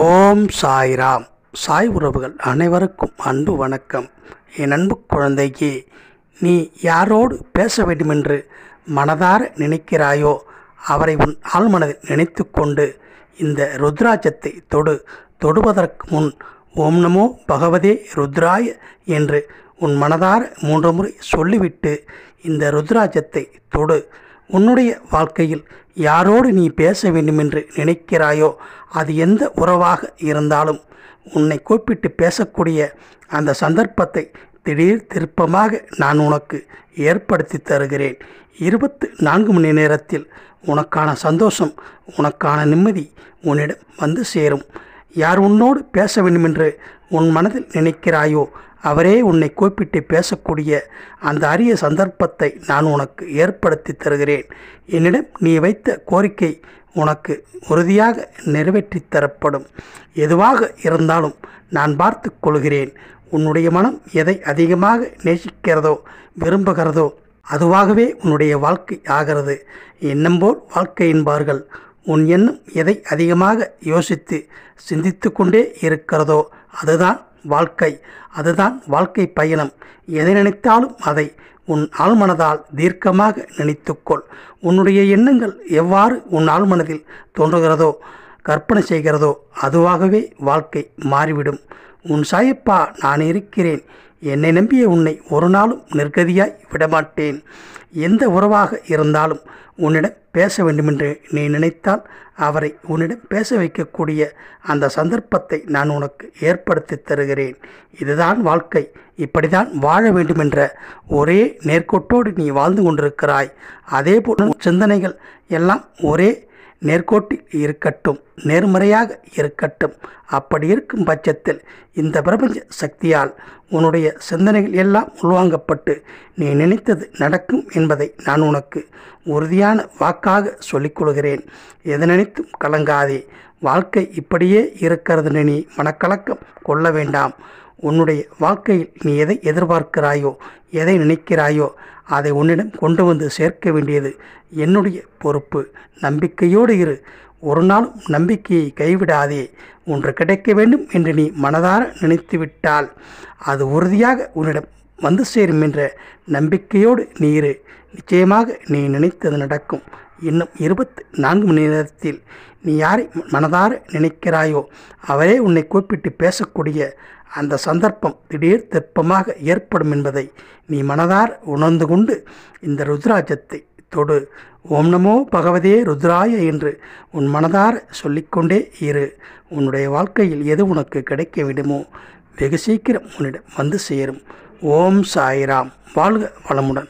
ஓம் சாய்ராம் சாய் உறவுகள் அனைவருக்கும் அன்பு வணக்கம் என் அன்பு குழந்தைக்கு நீ யாரோடு பேச வேண்டுமென்று மனதார நினைக்கிறாயோ அவரை உன் ஆழ்மனதில் நினைத்து கொண்டு இந்த ருத்ராட்சத்தை தொடு தொடுவதற்கு முன் ஓம் நமோ பகவதே ருத்ராய என்று உன் மனதார மூன்று முறை சொல்லிவிட்டு இந்த ருத்ராட்சத்தை தொடு உன்னுடைய வாழ்க்கையில் யாரோடு நீ பேச வேண்டுமென்று நினைக்கிறாயோ அது எந்த உறவாக இருந்தாலும் உன்னை கூப்பிட்டு பேசக்கூடிய அந்த சந்தர்ப்பத்தை திடீர் திருப்பமாக நான் உனக்கு ஏற்படுத்தி தருகிறேன் இருபத்து நான்கு மணி நேரத்தில் உனக்கான சந்தோஷம் உனக்கான நிம்மதி உன்னிடம் வந்து சேரும் யார் உன்னோடு பேச வேண்டுமென்று உன் மனதில் நினைக்கிறாயோ அவரே உன்னை கூப்பிட்டு பேசக்கூடிய அந்த அரிய சந்தர்ப்பத்தை நான் உனக்கு ஏற்படுத்தி தருகிறேன் என்னிடம் நீ வைத்த கோரிக்கை உனக்கு உறுதியாக நிறைவேற்றி தரப்படும் எதுவாக இருந்தாலும் நான் பார்த்து கொள்கிறேன் உன்னுடைய மனம் எதை அதிகமாக நேசிக்கிறதோ விரும்புகிறதோ அதுவாகவே உன்னுடைய வாழ்க்கை ஆகிறது என்னம்போல் வாழ்க்கை என்பார்கள் உன் எண்ணம் எதை அதிகமாக யோசித்து சிந்தித்து கொண்டே இருக்கிறதோ அதுதான் வாழ்க்கை அதுதான் வாழ்க்கை பயணம் எதை நினைத்தாலும் அதை உன் ஆழ்மனதால் தீர்க்கமாக நினைத்துக்கொள் உன்னுடைய எண்ணங்கள் எவ்வாறு உன் ஆழ்மனதில் தோன்றுகிறதோ கற்பனை செய்கிறதோ அதுவாகவே வாழ்க்கை மாறிவிடும் உன் சாயப்பா நான் இருக்கிறேன் என்னை நம்பிய உன்னை ஒரு நாளும் நிர்கதியாய் விடமாட்டேன் எந்த உறவாக இருந்தாலும் உன்னிடம் பேச வேண்டுமென்று நீ நினைத்தால் அவரை உன்னிடம் பேச வைக்கக்கூடிய அந்த சந்தர்ப்பத்தை நான் உனக்கு ஏற்படுத்தி தருகிறேன் இதுதான் வாழ்க்கை இப்படிதான் வாழ வேண்டுமென்ற ஒரே நேர்கோட்டோடு நீ வாழ்ந்து கொண்டிருக்கிறாய் அதேபோல் சிந்தனைகள் எல்லாம் ஒரே நேர்கோட்டில் இருக்கட்டும் நேர்மறையாக இருக்கட்டும் அப்படி இருக்கும் பட்சத்தில் இந்த பிரபஞ்ச சக்தியால் உன்னுடைய சிந்தனைகள் எல்லாம் உள்வாங்கப்பட்டு நீ நினைத்தது நடக்கும் என்பதை நான் உனக்கு உறுதியான வாக்காக சொல்லிக்கொள்கிறேன் எது நினைத்தும் கலங்காதே வாழ்க்கை இப்படியே இருக்கிறது நீ மனக்கலக்கம் கொள்ள வேண்டாம் உன்னுடைய வாழ்க்கையில் நீ எதை எதிர்பார்க்கிறாயோ எதை நினைக்கிறாயோ அதை உன்னிடம் கொண்டு வந்து சேர்க்க வேண்டியது என்னுடைய பொறுப்பு நம்பிக்கையோடு இரு ஒரு நாளும் நம்பிக்கையை கைவிடாதே ஒன்று கிடைக்க வேண்டும் என்று நீ மனதார நினைத்துவிட்டால் அது உறுதியாக உன்னிடம் வந்து சேரும் என்ற நம்பிக்கையோடு நீ இரு நிச்சயமாக நீ நினைத்தது நடக்கும் இன்னும் இருபத்தி நான்கு மணி நேரத்தில் நீ யாரை மனதார நினைக்கிறாயோ அவரே உன்னை கூப்பிட்டு பேசக்கூடிய அந்த சந்தர்ப்பம் திடீர் தெப்பமாக ஏற்படும் என்பதை நீ மனதார் உணர்ந்து கொண்டு இந்த ருத்ராஜத்தை தொடு ஓம் நமோ பகவதே ருத்ராய என்று உன் மனதார சொல்லிக்கொண்டே இரு உன்னுடைய வாழ்க்கையில் எது உனக்கு கிடைக்க விடுமோ வெகு சீக்கிரம் உன்னிடம் வந்து சேரும் ஓம் சாய்ராம் வாழ்க வளமுடன்